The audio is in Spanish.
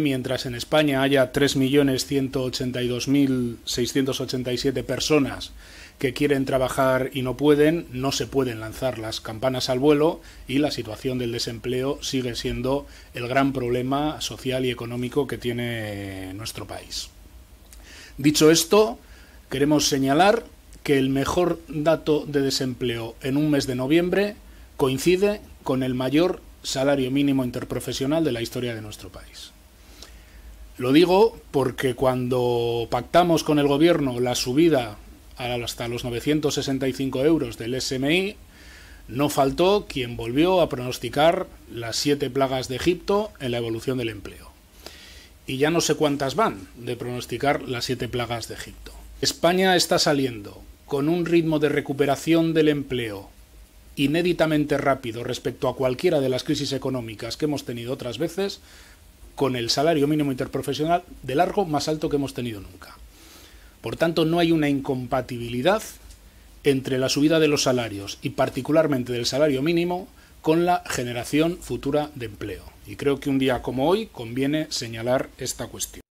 Mientras en España haya 3.182.687 personas que quieren trabajar y no pueden, no se pueden lanzar las campanas al vuelo y la situación del desempleo sigue siendo el gran problema social y económico que tiene nuestro país. Dicho esto, queremos señalar que el mejor dato de desempleo en un mes de noviembre coincide con el mayor salario mínimo interprofesional de la historia de nuestro país. Lo digo porque cuando pactamos con el gobierno la subida hasta los 965 euros del SMI, no faltó quien volvió a pronosticar las siete plagas de Egipto en la evolución del empleo. Y ya no sé cuántas van de pronosticar las siete plagas de Egipto. España está saliendo con un ritmo de recuperación del empleo inéditamente rápido respecto a cualquiera de las crisis económicas que hemos tenido otras veces con el salario mínimo interprofesional de largo más alto que hemos tenido nunca. Por tanto, no hay una incompatibilidad entre la subida de los salarios y particularmente del salario mínimo con la generación futura de empleo. Y creo que un día como hoy conviene señalar esta cuestión.